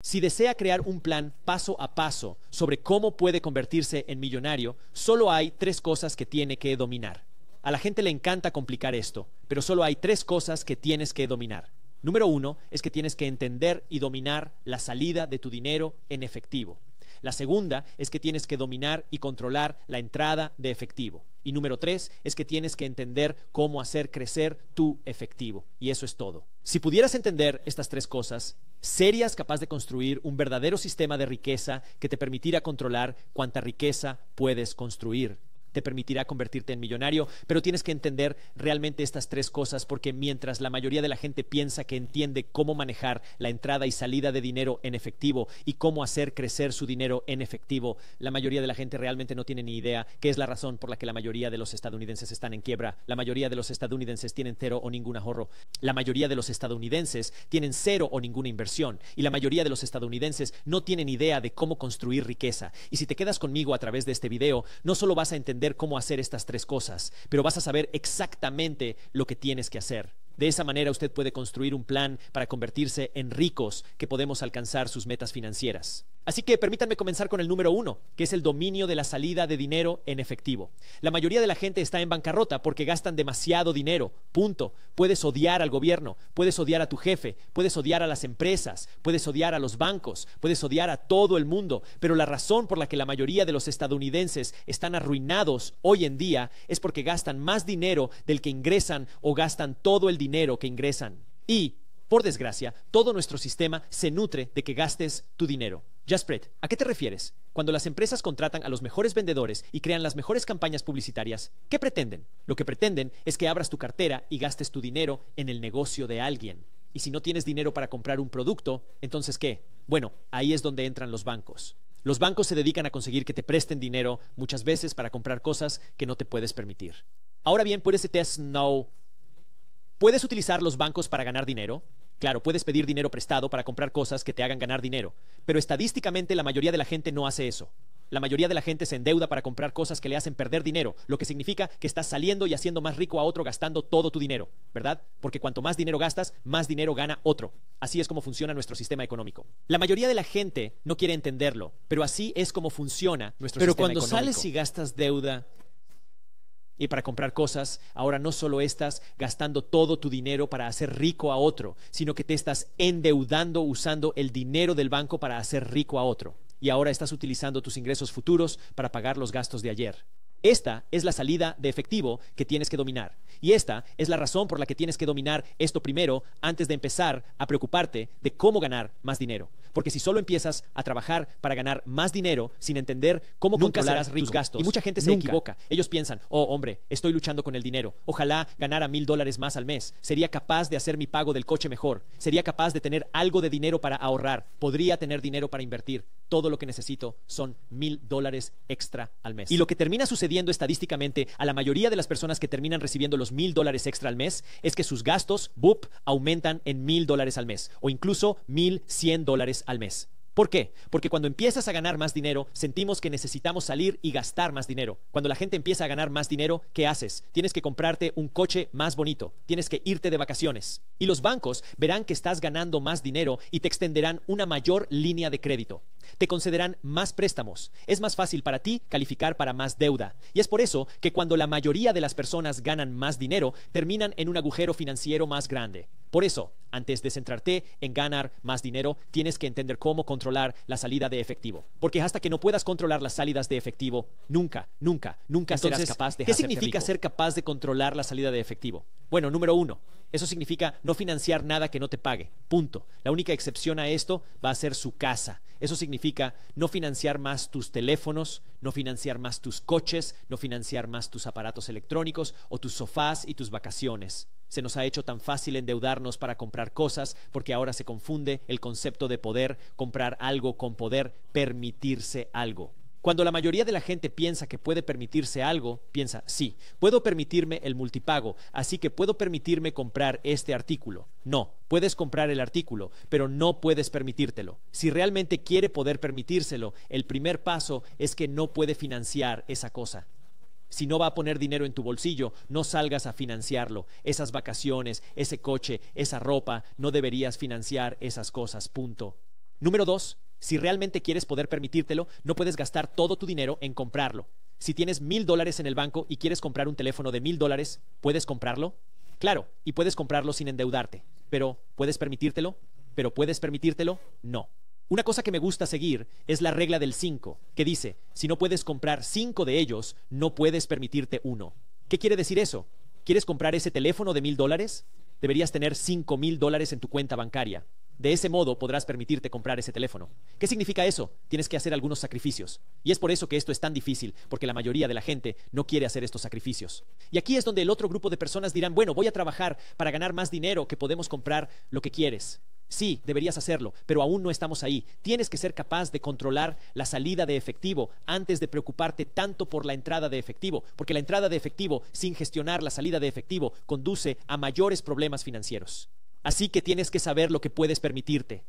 Si desea crear un plan paso a paso sobre cómo puede convertirse en millonario, solo hay tres cosas que tiene que dominar. A la gente le encanta complicar esto, pero solo hay tres cosas que tienes que dominar. Número uno es que tienes que entender y dominar la salida de tu dinero en efectivo. La segunda es que tienes que dominar y controlar la entrada de efectivo. Y número tres es que tienes que entender cómo hacer crecer tu efectivo. Y eso es todo. Si pudieras entender estas tres cosas, serías capaz de construir un verdadero sistema de riqueza que te permitiera controlar cuánta riqueza puedes construir te permitirá convertirte en millonario, pero tienes que entender realmente estas tres cosas porque mientras la mayoría de la gente piensa que entiende cómo manejar la entrada y salida de dinero en efectivo y cómo hacer crecer su dinero en efectivo, la mayoría de la gente realmente no tiene ni idea qué es la razón por la que la mayoría de los estadounidenses están en quiebra, la mayoría de los estadounidenses tienen cero o ningún ahorro, la mayoría de los estadounidenses tienen cero o ninguna inversión y la mayoría de los estadounidenses no tienen idea de cómo construir riqueza. Y si te quedas conmigo a través de este video, no solo vas a entender cómo hacer estas tres cosas, pero vas a saber exactamente lo que tienes que hacer. De esa manera usted puede construir un plan para convertirse en ricos que podemos alcanzar sus metas financieras. Así que permítanme comenzar con el número uno, que es el dominio de la salida de dinero en efectivo. La mayoría de la gente está en bancarrota porque gastan demasiado dinero, punto. Puedes odiar al gobierno, puedes odiar a tu jefe, puedes odiar a las empresas, puedes odiar a los bancos, puedes odiar a todo el mundo, pero la razón por la que la mayoría de los estadounidenses están arruinados hoy en día es porque gastan más dinero del que ingresan o gastan todo el dinero que ingresan. Y, por desgracia, todo nuestro sistema se nutre de que gastes tu dinero. Jaspret, ¿a qué te refieres? Cuando las empresas contratan a los mejores vendedores y crean las mejores campañas publicitarias, ¿qué pretenden? Lo que pretenden es que abras tu cartera y gastes tu dinero en el negocio de alguien. Y si no tienes dinero para comprar un producto, entonces ¿qué? Bueno, ahí es donde entran los bancos. Los bancos se dedican a conseguir que te presten dinero muchas veces para comprar cosas que no te puedes permitir. Ahora bien, por ese test, no. ¿Puedes utilizar los bancos para ganar dinero? Claro, puedes pedir dinero prestado para comprar cosas que te hagan ganar dinero, pero estadísticamente la mayoría de la gente no hace eso. La mayoría de la gente se endeuda para comprar cosas que le hacen perder dinero, lo que significa que estás saliendo y haciendo más rico a otro gastando todo tu dinero, ¿verdad? Porque cuanto más dinero gastas, más dinero gana otro. Así es como funciona nuestro sistema económico. La mayoría de la gente no quiere entenderlo, pero así es como funciona nuestro sistema económico. Pero cuando sales y gastas deuda, y para comprar cosas. Ahora no solo estás gastando todo tu dinero para hacer rico a otro, sino que te estás endeudando usando el dinero del banco para hacer rico a otro. Y ahora estás utilizando tus ingresos futuros para pagar los gastos de ayer. Esta es la salida de efectivo que tienes que dominar. Y esta es la razón por la que tienes que dominar esto primero antes de empezar a preocuparte de cómo ganar más dinero. Porque si solo empiezas a trabajar para ganar más dinero sin entender cómo controlarás controlar tus gastos. Y mucha gente se equivoca. Ellos piensan, oh hombre, estoy luchando con el dinero. Ojalá ganara mil dólares más al mes. Sería capaz de hacer mi pago del coche mejor. Sería capaz de tener algo de dinero para ahorrar. Podría tener dinero para invertir. Todo lo que necesito son mil dólares extra al mes. Y lo que termina sucediendo estadísticamente a la mayoría de las personas que terminan recibiendo los mil dólares extra al mes es que sus gastos, boop, aumentan en mil dólares al mes o incluso mil cien dólares al mes. ¿Por qué? Porque cuando empiezas a ganar más dinero, sentimos que necesitamos salir y gastar más dinero. Cuando la gente empieza a ganar más dinero, ¿qué haces? Tienes que comprarte un coche más bonito, tienes que irte de vacaciones. Y los bancos verán que estás ganando más dinero y te extenderán una mayor línea de crédito te concederán más préstamos. Es más fácil para ti calificar para más deuda. Y es por eso que cuando la mayoría de las personas ganan más dinero, terminan en un agujero financiero más grande. Por eso, antes de centrarte en ganar más dinero, tienes que entender cómo controlar la salida de efectivo. Porque hasta que no puedas controlar las salidas de efectivo, nunca, nunca, nunca serás capaz de... ¿Qué significa ser capaz de controlar la salida de efectivo? Bueno, número uno, eso significa no financiar nada que no te pague. Punto. La única excepción a esto va a ser su casa. Eso significa no financiar más tus teléfonos, no financiar más tus coches, no financiar más tus aparatos electrónicos o tus sofás y tus vacaciones. Se nos ha hecho tan fácil endeudarnos para comprar cosas porque ahora se confunde el concepto de poder, comprar algo con poder, permitirse algo. Cuando la mayoría de la gente piensa que puede permitirse algo, piensa, sí, puedo permitirme el multipago, así que puedo permitirme comprar este artículo. No, puedes comprar el artículo, pero no puedes permitírtelo. Si realmente quiere poder permitírselo, el primer paso es que no puede financiar esa cosa. Si no va a poner dinero en tu bolsillo, no salgas a financiarlo. Esas vacaciones, ese coche, esa ropa, no deberías financiar esas cosas, punto. Número dos, si realmente quieres poder permitírtelo, no puedes gastar todo tu dinero en comprarlo. Si tienes mil dólares en el banco y quieres comprar un teléfono de mil dólares, ¿puedes comprarlo? Claro, y puedes comprarlo sin endeudarte. Pero, ¿puedes permitírtelo? ¿Pero puedes permitírtelo? No. Una cosa que me gusta seguir es la regla del 5, que dice, si no puedes comprar cinco de ellos, no puedes permitirte uno. ¿Qué quiere decir eso? ¿Quieres comprar ese teléfono de mil dólares? Deberías tener cinco mil dólares en tu cuenta bancaria. De ese modo podrás permitirte comprar ese teléfono. ¿Qué significa eso? Tienes que hacer algunos sacrificios. Y es por eso que esto es tan difícil, porque la mayoría de la gente no quiere hacer estos sacrificios. Y aquí es donde el otro grupo de personas dirán, bueno, voy a trabajar para ganar más dinero que podemos comprar lo que quieres. Sí, deberías hacerlo, pero aún no estamos ahí. Tienes que ser capaz de controlar la salida de efectivo antes de preocuparte tanto por la entrada de efectivo, porque la entrada de efectivo sin gestionar la salida de efectivo conduce a mayores problemas financieros. Así que tienes que saber lo que puedes permitirte.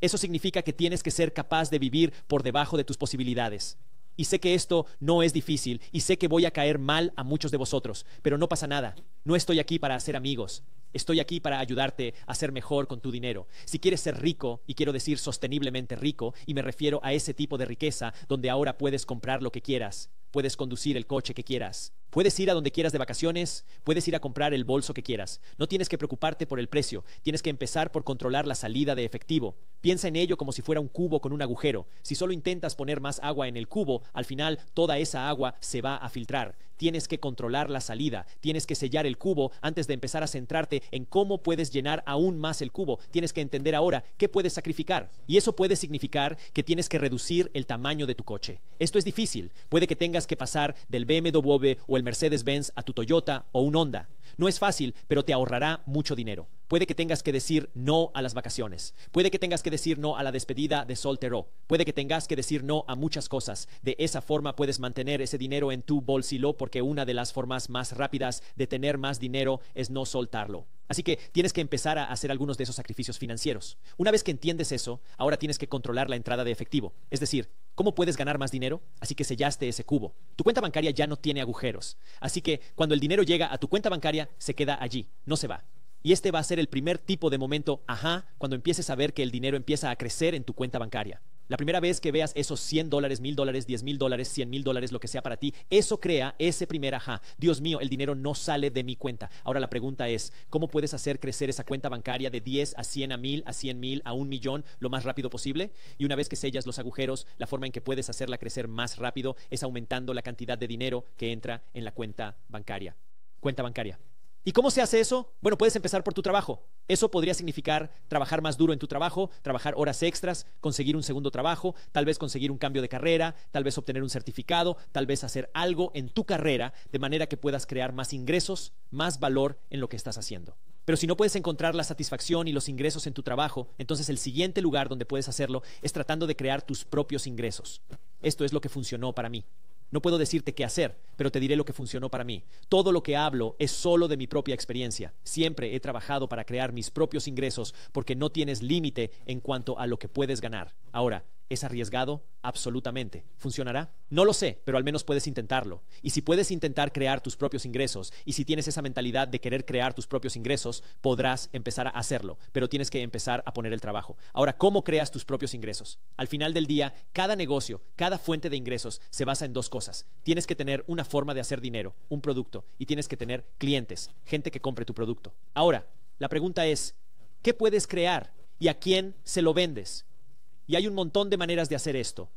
Eso significa que tienes que ser capaz de vivir por debajo de tus posibilidades. Y sé que esto no es difícil y sé que voy a caer mal a muchos de vosotros, pero no pasa nada. No estoy aquí para hacer amigos, Estoy aquí para ayudarte a ser mejor con tu dinero. Si quieres ser rico, y quiero decir sosteniblemente rico, y me refiero a ese tipo de riqueza donde ahora puedes comprar lo que quieras, puedes conducir el coche que quieras, puedes ir a donde quieras de vacaciones, puedes ir a comprar el bolso que quieras. No tienes que preocuparte por el precio, tienes que empezar por controlar la salida de efectivo. Piensa en ello como si fuera un cubo con un agujero. Si solo intentas poner más agua en el cubo, al final toda esa agua se va a filtrar. Tienes que controlar la salida, tienes que sellar el cubo antes de empezar a centrarte en cómo puedes llenar aún más el cubo. Tienes que entender ahora qué puedes sacrificar. Y eso puede significar que tienes que reducir el tamaño de tu coche. Esto es difícil. Puede que tengas que pasar del BMW o el Mercedes-Benz a tu Toyota o un Honda. No es fácil, pero te ahorrará mucho dinero. Puede que tengas que decir no a las vacaciones. Puede que tengas que decir no a la despedida de soltero. Puede que tengas que decir no a muchas cosas. De esa forma puedes mantener ese dinero en tu bolsillo porque una de las formas más rápidas de tener más dinero es no soltarlo. Así que tienes que empezar a hacer algunos de esos sacrificios financieros. Una vez que entiendes eso, ahora tienes que controlar la entrada de efectivo. Es decir, ¿cómo puedes ganar más dinero? Así que sellaste ese cubo. Tu cuenta bancaria ya no tiene agujeros. Así que cuando el dinero llega a tu cuenta bancaria, se queda allí, no se va. Y este va a ser el primer tipo de momento, ajá, cuando empieces a ver que el dinero empieza a crecer en tu cuenta bancaria. La primera vez que veas esos 100 dólares, 1000 dólares, diez mil dólares, 100 mil dólares, lo que sea para ti, eso crea ese primer ajá. Dios mío, el dinero no sale de mi cuenta. Ahora la pregunta es, ¿cómo puedes hacer crecer esa cuenta bancaria de 10 a 100 a 1000, a 100 mil, a un millón lo más rápido posible? Y una vez que sellas los agujeros, la forma en que puedes hacerla crecer más rápido es aumentando la cantidad de dinero que entra en la cuenta bancaria. Cuenta bancaria. ¿Y cómo se hace eso? Bueno, puedes empezar por tu trabajo. Eso podría significar trabajar más duro en tu trabajo, trabajar horas extras, conseguir un segundo trabajo, tal vez conseguir un cambio de carrera, tal vez obtener un certificado, tal vez hacer algo en tu carrera de manera que puedas crear más ingresos, más valor en lo que estás haciendo. Pero si no puedes encontrar la satisfacción y los ingresos en tu trabajo, entonces el siguiente lugar donde puedes hacerlo es tratando de crear tus propios ingresos. Esto es lo que funcionó para mí. No puedo decirte qué hacer, pero te diré lo que funcionó para mí. Todo lo que hablo es solo de mi propia experiencia. Siempre he trabajado para crear mis propios ingresos porque no tienes límite en cuanto a lo que puedes ganar. Ahora, ¿Es arriesgado? Absolutamente. ¿Funcionará? No lo sé, pero al menos puedes intentarlo. Y si puedes intentar crear tus propios ingresos, y si tienes esa mentalidad de querer crear tus propios ingresos, podrás empezar a hacerlo, pero tienes que empezar a poner el trabajo. Ahora, ¿cómo creas tus propios ingresos? Al final del día, cada negocio, cada fuente de ingresos se basa en dos cosas. Tienes que tener una forma de hacer dinero, un producto, y tienes que tener clientes, gente que compre tu producto. Ahora, la pregunta es, ¿qué puedes crear y a quién se lo vendes? Y hay un montón de maneras de hacer esto.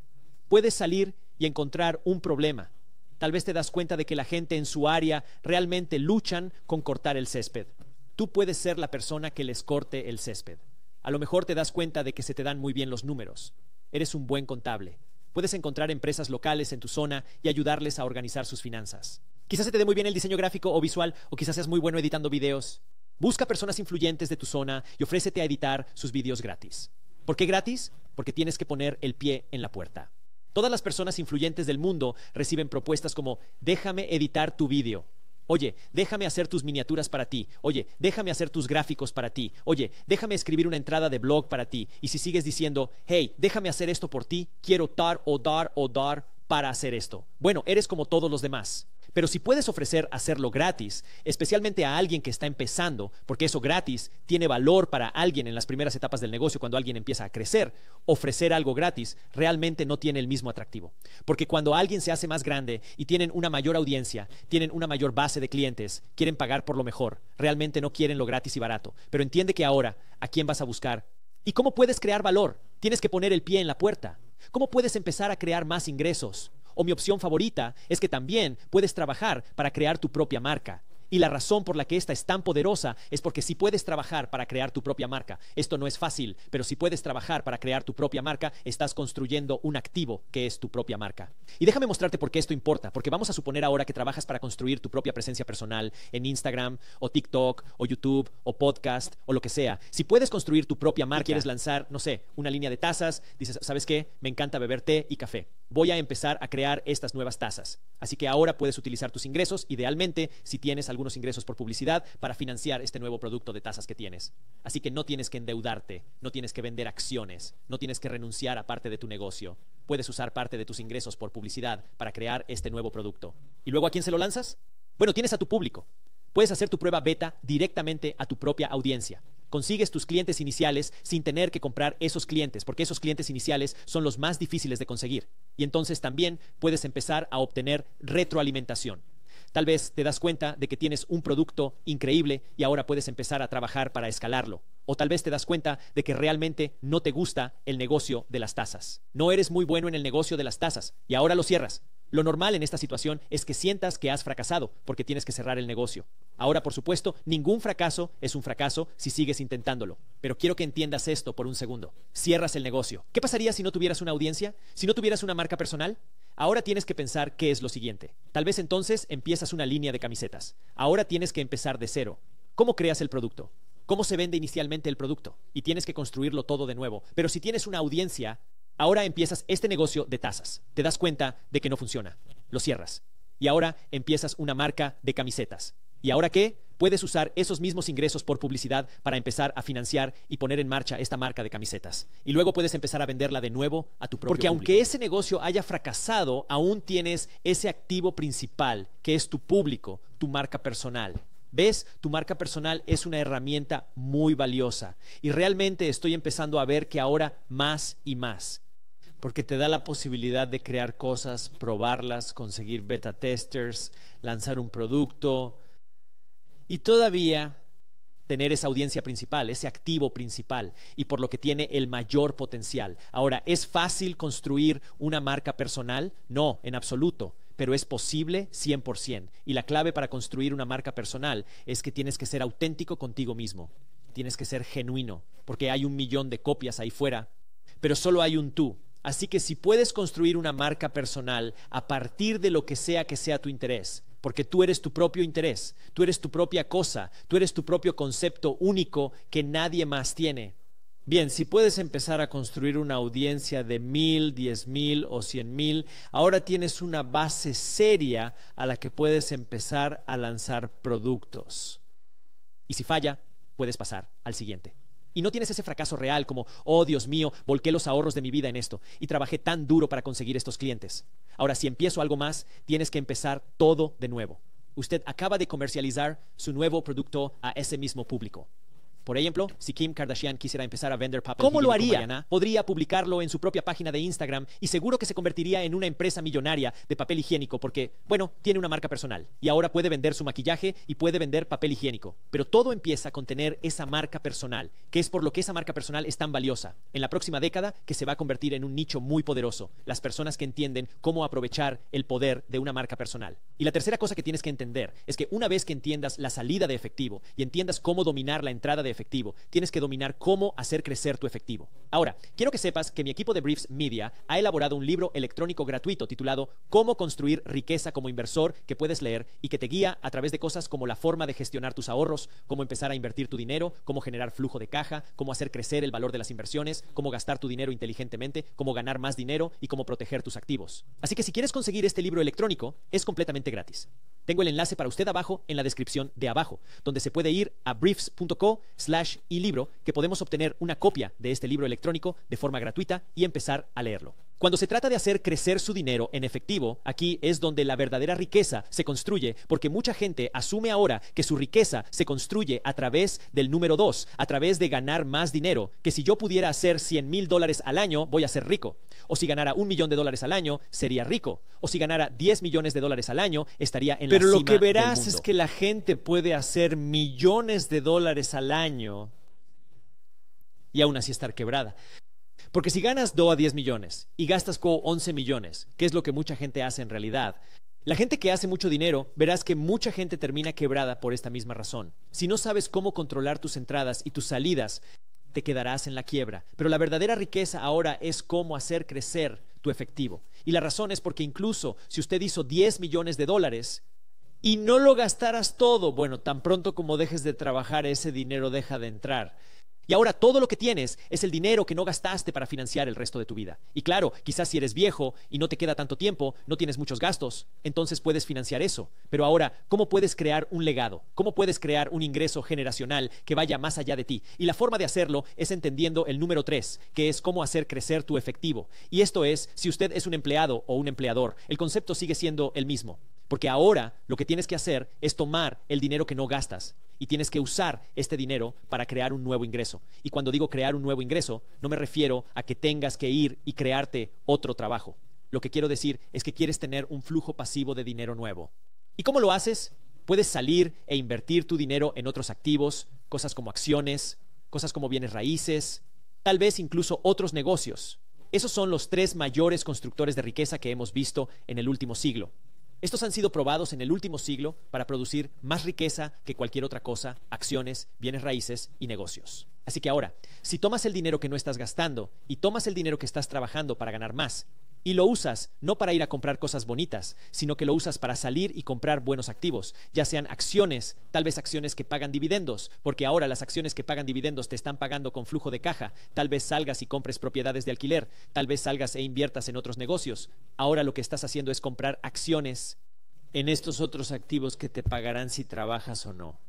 Puedes salir y encontrar un problema. Tal vez te das cuenta de que la gente en su área realmente luchan con cortar el césped. Tú puedes ser la persona que les corte el césped. A lo mejor te das cuenta de que se te dan muy bien los números. Eres un buen contable. Puedes encontrar empresas locales en tu zona y ayudarles a organizar sus finanzas. Quizás se te dé muy bien el diseño gráfico o visual, o quizás seas muy bueno editando videos. Busca personas influyentes de tu zona y ofrécete a editar sus videos gratis. ¿Por qué gratis? porque tienes que poner el pie en la puerta. Todas las personas influyentes del mundo reciben propuestas como déjame editar tu vídeo. Oye, déjame hacer tus miniaturas para ti. Oye, déjame hacer tus gráficos para ti. Oye, déjame escribir una entrada de blog para ti. Y si sigues diciendo, hey, déjame hacer esto por ti, quiero dar o dar o dar para hacer esto. Bueno, eres como todos los demás. Pero si puedes ofrecer hacerlo gratis, especialmente a alguien que está empezando, porque eso gratis tiene valor para alguien en las primeras etapas del negocio cuando alguien empieza a crecer, ofrecer algo gratis realmente no tiene el mismo atractivo. Porque cuando alguien se hace más grande y tienen una mayor audiencia, tienen una mayor base de clientes, quieren pagar por lo mejor, realmente no quieren lo gratis y barato. Pero entiende que ahora, ¿a quién vas a buscar? ¿Y cómo puedes crear valor? Tienes que poner el pie en la puerta. ¿Cómo puedes empezar a crear más ingresos? O mi opción favorita es que también puedes trabajar para crear tu propia marca. Y la razón por la que esta es tan poderosa es porque si puedes trabajar para crear tu propia marca, esto no es fácil, pero si puedes trabajar para crear tu propia marca, estás construyendo un activo que es tu propia marca. Y déjame mostrarte por qué esto importa, porque vamos a suponer ahora que trabajas para construir tu propia presencia personal en Instagram o TikTok o YouTube o podcast o lo que sea. Si puedes construir tu propia marca, quieres lanzar, no sé, una línea de tazas, dices, ¿sabes qué? Me encanta beber té y café voy a empezar a crear estas nuevas tasas. Así que ahora puedes utilizar tus ingresos, idealmente si tienes algunos ingresos por publicidad, para financiar este nuevo producto de tasas que tienes. Así que no tienes que endeudarte, no tienes que vender acciones, no tienes que renunciar a parte de tu negocio. Puedes usar parte de tus ingresos por publicidad para crear este nuevo producto. ¿Y luego a quién se lo lanzas? Bueno, tienes a tu público. Puedes hacer tu prueba beta directamente a tu propia audiencia consigues tus clientes iniciales sin tener que comprar esos clientes, porque esos clientes iniciales son los más difíciles de conseguir. Y entonces también puedes empezar a obtener retroalimentación. Tal vez te das cuenta de que tienes un producto increíble y ahora puedes empezar a trabajar para escalarlo. O tal vez te das cuenta de que realmente no te gusta el negocio de las tasas. No eres muy bueno en el negocio de las tasas y ahora lo cierras. Lo normal en esta situación es que sientas que has fracasado porque tienes que cerrar el negocio. Ahora, por supuesto, ningún fracaso es un fracaso si sigues intentándolo. Pero quiero que entiendas esto por un segundo. Cierras el negocio. ¿Qué pasaría si no tuvieras una audiencia? ¿Si no tuvieras una marca personal? Ahora tienes que pensar qué es lo siguiente. Tal vez entonces empiezas una línea de camisetas. Ahora tienes que empezar de cero. ¿Cómo creas el producto? ¿Cómo se vende inicialmente el producto? Y tienes que construirlo todo de nuevo. Pero si tienes una audiencia, Ahora empiezas este negocio de tasas. Te das cuenta de que no funciona. Lo cierras. Y ahora empiezas una marca de camisetas. ¿Y ahora qué? Puedes usar esos mismos ingresos por publicidad para empezar a financiar y poner en marcha esta marca de camisetas. Y luego puedes empezar a venderla de nuevo a tu propio Porque aunque ese negocio haya fracasado, aún tienes ese activo principal, que es tu público, tu marca personal. ¿Ves? Tu marca personal es una herramienta muy valiosa. Y realmente estoy empezando a ver que ahora más y más porque te da la posibilidad de crear cosas, probarlas, conseguir beta testers, lanzar un producto y todavía tener esa audiencia principal, ese activo principal y por lo que tiene el mayor potencial. Ahora, ¿es fácil construir una marca personal? No, en absoluto, pero es posible 100%. Y la clave para construir una marca personal es que tienes que ser auténtico contigo mismo, tienes que ser genuino, porque hay un millón de copias ahí fuera, pero solo hay un tú. Así que si puedes construir una marca personal a partir de lo que sea que sea tu interés, porque tú eres tu propio interés, tú eres tu propia cosa, tú eres tu propio concepto único que nadie más tiene. Bien, si puedes empezar a construir una audiencia de mil, diez mil o cien mil, ahora tienes una base seria a la que puedes empezar a lanzar productos. Y si falla, puedes pasar al siguiente. Y no tienes ese fracaso real como, oh Dios mío, volqué los ahorros de mi vida en esto y trabajé tan duro para conseguir estos clientes. Ahora, si empiezo algo más, tienes que empezar todo de nuevo. Usted acaba de comercializar su nuevo producto a ese mismo público. Por ejemplo, si Kim Kardashian quisiera empezar a vender papel, ¿cómo lo haría? podría publicarlo en su propia página de Instagram y seguro que se convertiría en una empresa millonaria de papel higiénico porque, bueno, tiene una marca personal y ahora puede vender su maquillaje y puede vender papel higiénico. Pero todo empieza con tener esa marca personal, que es por lo que esa marca personal es tan valiosa. En la próxima década, que se va a convertir en un nicho muy poderoso, las personas que entienden cómo aprovechar el poder de una marca personal. Y la tercera cosa que tienes que entender es que una vez que entiendas la salida de efectivo y entiendas cómo dominar la entrada de efectivo. Tienes que dominar cómo hacer crecer tu efectivo. Ahora, quiero que sepas que mi equipo de Briefs Media ha elaborado un libro electrónico gratuito titulado Cómo construir riqueza como inversor que puedes leer y que te guía a través de cosas como la forma de gestionar tus ahorros, cómo empezar a invertir tu dinero, cómo generar flujo de caja, cómo hacer crecer el valor de las inversiones, cómo gastar tu dinero inteligentemente, cómo ganar más dinero y cómo proteger tus activos. Así que si quieres conseguir este libro electrónico, es completamente gratis. Tengo el enlace para usted abajo en la descripción de abajo, donde se puede ir a briefs.co slash y libro, que podemos obtener una copia de este libro electrónico de forma gratuita y empezar a leerlo. Cuando se trata de hacer crecer su dinero en efectivo, aquí es donde la verdadera riqueza se construye, porque mucha gente asume ahora que su riqueza se construye a través del número dos, a través de ganar más dinero, que si yo pudiera hacer 100 mil dólares al año, voy a ser rico. O si ganara un millón de dólares al año, sería rico. O si ganara 10 millones de dólares al año, estaría en el la cima Pero lo que verás es que la gente puede hacer millones de dólares al año y aún así estar quebrada. Porque si ganas a 10 millones y gastas CO 11 millones, que es lo que mucha gente hace en realidad, la gente que hace mucho dinero, verás que mucha gente termina quebrada por esta misma razón. Si no sabes cómo controlar tus entradas y tus salidas, te quedarás en la quiebra. Pero la verdadera riqueza ahora es cómo hacer crecer tu efectivo. Y la razón es porque incluso si usted hizo 10 millones de dólares y no lo gastaras todo, bueno, tan pronto como dejes de trabajar, ese dinero deja de entrar. Y ahora todo lo que tienes es el dinero que no gastaste para financiar el resto de tu vida. Y claro, quizás si eres viejo y no te queda tanto tiempo, no tienes muchos gastos, entonces puedes financiar eso. Pero ahora, ¿cómo puedes crear un legado? ¿Cómo puedes crear un ingreso generacional que vaya más allá de ti? Y la forma de hacerlo es entendiendo el número tres, que es cómo hacer crecer tu efectivo. Y esto es, si usted es un empleado o un empleador, el concepto sigue siendo el mismo. Porque ahora lo que tienes que hacer es tomar el dinero que no gastas y tienes que usar este dinero para crear un nuevo ingreso. Y cuando digo crear un nuevo ingreso, no me refiero a que tengas que ir y crearte otro trabajo. Lo que quiero decir es que quieres tener un flujo pasivo de dinero nuevo. ¿Y cómo lo haces? Puedes salir e invertir tu dinero en otros activos, cosas como acciones, cosas como bienes raíces, tal vez incluso otros negocios. Esos son los tres mayores constructores de riqueza que hemos visto en el último siglo. Estos han sido probados en el último siglo para producir más riqueza que cualquier otra cosa, acciones, bienes raíces y negocios. Así que ahora, si tomas el dinero que no estás gastando y tomas el dinero que estás trabajando para ganar más y lo usas no para ir a comprar cosas bonitas, sino que lo usas para salir y comprar buenos activos, ya sean acciones, tal vez acciones que pagan dividendos, porque ahora las acciones que pagan dividendos te están pagando con flujo de caja, tal vez salgas y compres propiedades de alquiler, tal vez salgas e inviertas en otros negocios. Ahora lo que estás haciendo es comprar acciones en estos otros activos que te pagarán si trabajas o no.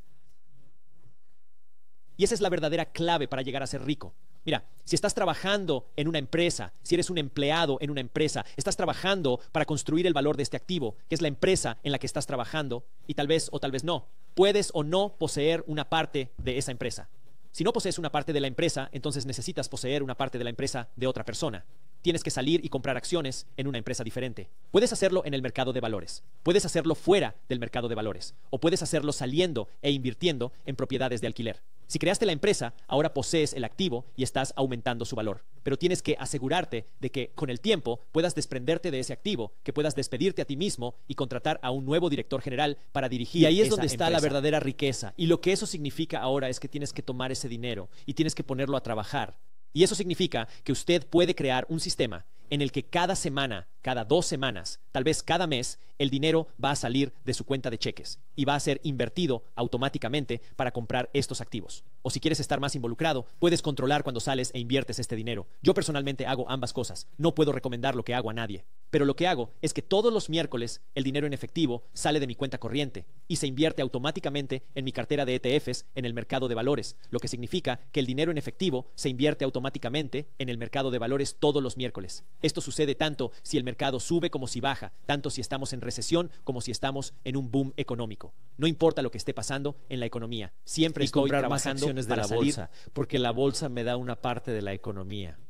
Y esa es la verdadera clave para llegar a ser rico. Mira, si estás trabajando en una empresa, si eres un empleado en una empresa, estás trabajando para construir el valor de este activo, que es la empresa en la que estás trabajando, y tal vez o tal vez no, puedes o no poseer una parte de esa empresa. Si no posees una parte de la empresa, entonces necesitas poseer una parte de la empresa de otra persona tienes que salir y comprar acciones en una empresa diferente. Puedes hacerlo en el mercado de valores, puedes hacerlo fuera del mercado de valores, o puedes hacerlo saliendo e invirtiendo en propiedades de alquiler. Si creaste la empresa, ahora posees el activo y estás aumentando su valor. Pero tienes que asegurarte de que con el tiempo puedas desprenderte de ese activo, que puedas despedirte a ti mismo y contratar a un nuevo director general para dirigir. Y ahí es donde está la verdadera riqueza. Y lo que eso significa ahora es que tienes que tomar ese dinero y tienes que ponerlo a trabajar y eso significa que usted puede crear un sistema en el que cada semana cada dos semanas, tal vez cada mes, el dinero va a salir de su cuenta de cheques y va a ser invertido automáticamente para comprar estos activos. O si quieres estar más involucrado, puedes controlar cuando sales e inviertes este dinero. Yo personalmente hago ambas cosas. No puedo recomendar lo que hago a nadie. Pero lo que hago es que todos los miércoles el dinero en efectivo sale de mi cuenta corriente y se invierte automáticamente en mi cartera de ETFs en el mercado de valores, lo que significa que el dinero en efectivo se invierte automáticamente en el mercado de valores todos los miércoles. Esto sucede tanto si el mercado mercado sube como si baja, tanto si estamos en recesión como si estamos en un boom económico. No importa lo que esté pasando en la economía, siempre estoy trabajando de para la bolsa, porque la bolsa me da una parte de la economía.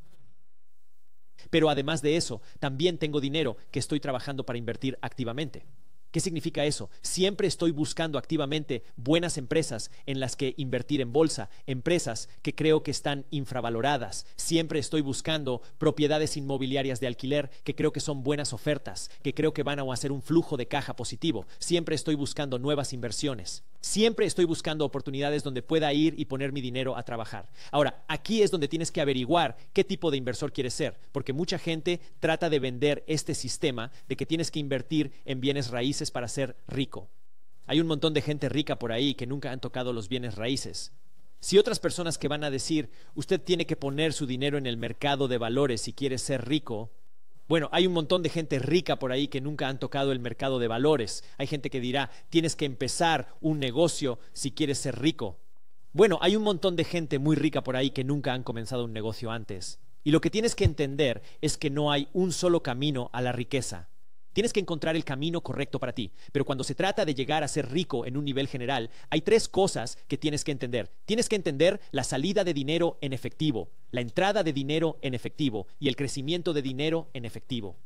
Pero además de eso, también tengo dinero que estoy trabajando para invertir activamente. ¿Qué significa eso? Siempre estoy buscando activamente buenas empresas en las que invertir en bolsa, empresas que creo que están infravaloradas. Siempre estoy buscando propiedades inmobiliarias de alquiler que creo que son buenas ofertas, que creo que van a hacer un flujo de caja positivo. Siempre estoy buscando nuevas inversiones. Siempre estoy buscando oportunidades donde pueda ir y poner mi dinero a trabajar. Ahora, aquí es donde tienes que averiguar qué tipo de inversor quieres ser, porque mucha gente trata de vender este sistema de que tienes que invertir en bienes raíces para ser rico. Hay un montón de gente rica por ahí que nunca han tocado los bienes raíces. Si otras personas que van a decir, usted tiene que poner su dinero en el mercado de valores si quiere ser rico, bueno, hay un montón de gente rica por ahí que nunca han tocado el mercado de valores. Hay gente que dirá, tienes que empezar un negocio si quieres ser rico. Bueno, hay un montón de gente muy rica por ahí que nunca han comenzado un negocio antes. Y lo que tienes que entender es que no hay un solo camino a la riqueza. Tienes que encontrar el camino correcto para ti, pero cuando se trata de llegar a ser rico en un nivel general, hay tres cosas que tienes que entender. Tienes que entender la salida de dinero en efectivo, la entrada de dinero en efectivo y el crecimiento de dinero en efectivo.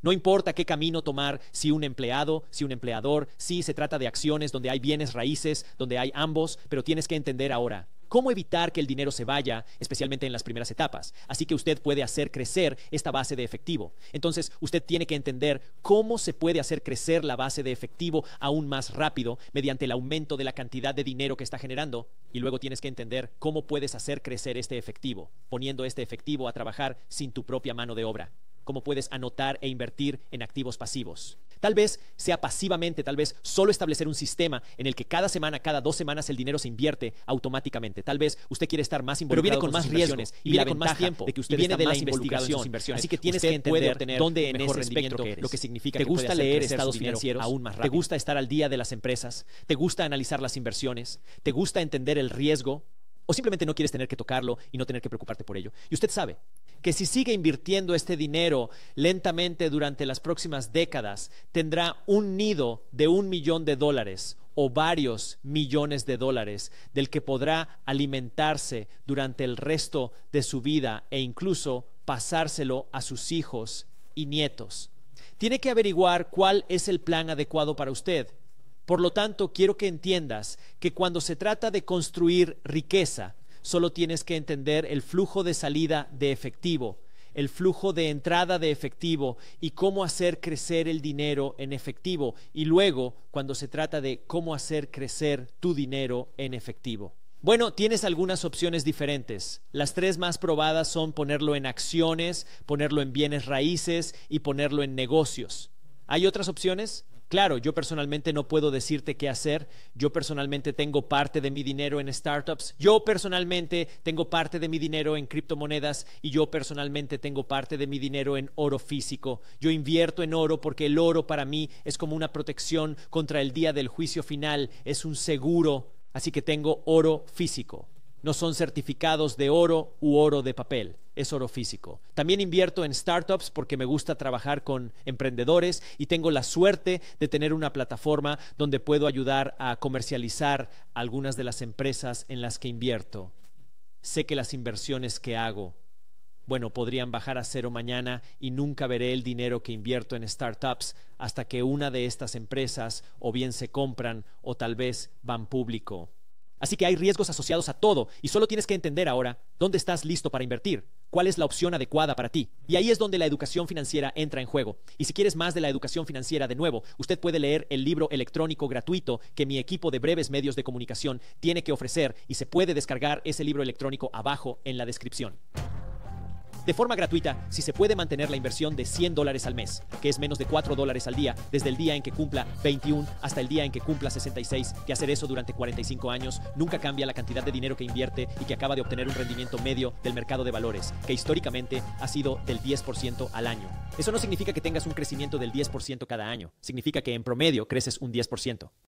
No importa qué camino tomar, si un empleado, si un empleador, si se trata de acciones donde hay bienes raíces, donde hay ambos, pero tienes que entender ahora, cómo evitar que el dinero se vaya, especialmente en las primeras etapas. Así que usted puede hacer crecer esta base de efectivo. Entonces, usted tiene que entender cómo se puede hacer crecer la base de efectivo aún más rápido mediante el aumento de la cantidad de dinero que está generando. Y luego tienes que entender cómo puedes hacer crecer este efectivo, poniendo este efectivo a trabajar sin tu propia mano de obra cómo puedes anotar e invertir en activos pasivos. Tal vez sea pasivamente, tal vez solo establecer un sistema en el que cada semana, cada dos semanas el dinero se invierte automáticamente. Tal vez usted quiere estar más involucrado, pero viene con, más riesgos y viene con más tiempo, de que usted viene de la investigación, Así que tienes que entender dónde en ese rendimiento lo que significa. Te gusta leer estados financieros aún más rápido. Te gusta estar al día de las empresas. Te gusta analizar las inversiones. Te gusta entender el riesgo. O simplemente no quieres tener que tocarlo y no tener que preocuparte por ello. Y usted sabe que si sigue invirtiendo este dinero lentamente durante las próximas décadas, tendrá un nido de un millón de dólares o varios millones de dólares del que podrá alimentarse durante el resto de su vida e incluso pasárselo a sus hijos y nietos. Tiene que averiguar cuál es el plan adecuado para usted. Por lo tanto, quiero que entiendas que cuando se trata de construir riqueza, Solo tienes que entender el flujo de salida de efectivo, el flujo de entrada de efectivo y cómo hacer crecer el dinero en efectivo. Y luego, cuando se trata de cómo hacer crecer tu dinero en efectivo. Bueno, tienes algunas opciones diferentes. Las tres más probadas son ponerlo en acciones, ponerlo en bienes raíces y ponerlo en negocios. ¿Hay otras opciones? Claro, yo personalmente no puedo decirte qué hacer, yo personalmente tengo parte de mi dinero en startups, yo personalmente tengo parte de mi dinero en criptomonedas y yo personalmente tengo parte de mi dinero en oro físico. Yo invierto en oro porque el oro para mí es como una protección contra el día del juicio final, es un seguro, así que tengo oro físico. No son certificados de oro u oro de papel es oro físico. También invierto en startups porque me gusta trabajar con emprendedores y tengo la suerte de tener una plataforma donde puedo ayudar a comercializar algunas de las empresas en las que invierto. Sé que las inversiones que hago, bueno, podrían bajar a cero mañana y nunca veré el dinero que invierto en startups hasta que una de estas empresas o bien se compran o tal vez van público. Así que hay riesgos asociados a todo y solo tienes que entender ahora dónde estás listo para invertir cuál es la opción adecuada para ti. Y ahí es donde la educación financiera entra en juego. Y si quieres más de la educación financiera, de nuevo, usted puede leer el libro electrónico gratuito que mi equipo de breves medios de comunicación tiene que ofrecer y se puede descargar ese libro electrónico abajo en la descripción de forma gratuita si se puede mantener la inversión de 100 dólares al mes, que es menos de 4 dólares al día desde el día en que cumpla 21 hasta el día en que cumpla 66, que hacer eso durante 45 años nunca cambia la cantidad de dinero que invierte y que acaba de obtener un rendimiento medio del mercado de valores, que históricamente ha sido del 10% al año. Eso no significa que tengas un crecimiento del 10% cada año, significa que en promedio creces un 10%.